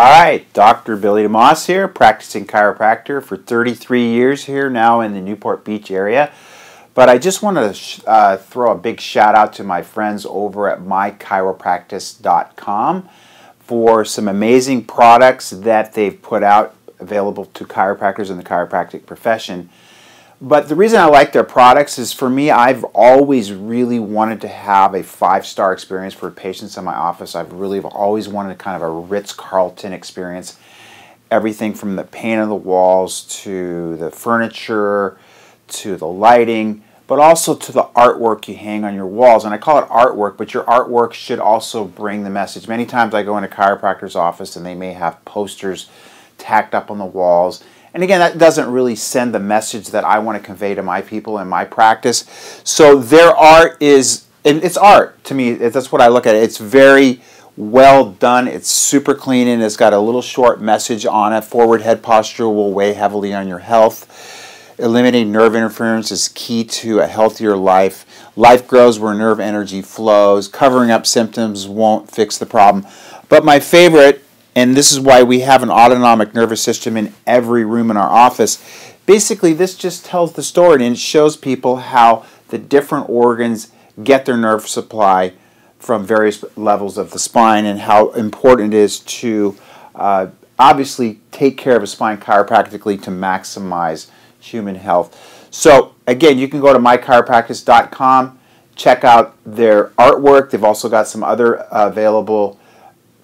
All right, Dr. Billy DeMoss here, practicing chiropractor for 33 years here now in the Newport Beach area. But I just want to uh, throw a big shout out to my friends over at mychiropractice.com for some amazing products that they've put out available to chiropractors in the chiropractic profession. But the reason I like their products is for me, I've always really wanted to have a five star experience for patients in my office. I've really always wanted kind of a Ritz Carlton experience. Everything from the paint on the walls to the furniture to the lighting, but also to the artwork you hang on your walls. And I call it artwork, but your artwork should also bring the message. Many times I go into chiropractor's office and they may have posters tacked up on the walls and again, that doesn't really send the message that I want to convey to my people in my practice. So their art is, and it's art to me. That's what I look at. It's very well done. It's super clean and it's got a little short message on it. Forward head posture will weigh heavily on your health. Eliminating nerve interference is key to a healthier life. Life grows where nerve energy flows. Covering up symptoms won't fix the problem. But my favorite and this is why we have an autonomic nervous system in every room in our office. Basically, this just tells the story and shows people how the different organs get their nerve supply from various levels of the spine and how important it is to uh, obviously take care of a spine chiropractically to maximize human health. So, again, you can go to mychiropractic.com, check out their artwork. They've also got some other uh, available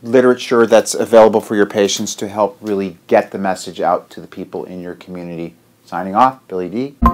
literature that's available for your patients to help really get the message out to the people in your community. Signing off, Billy D.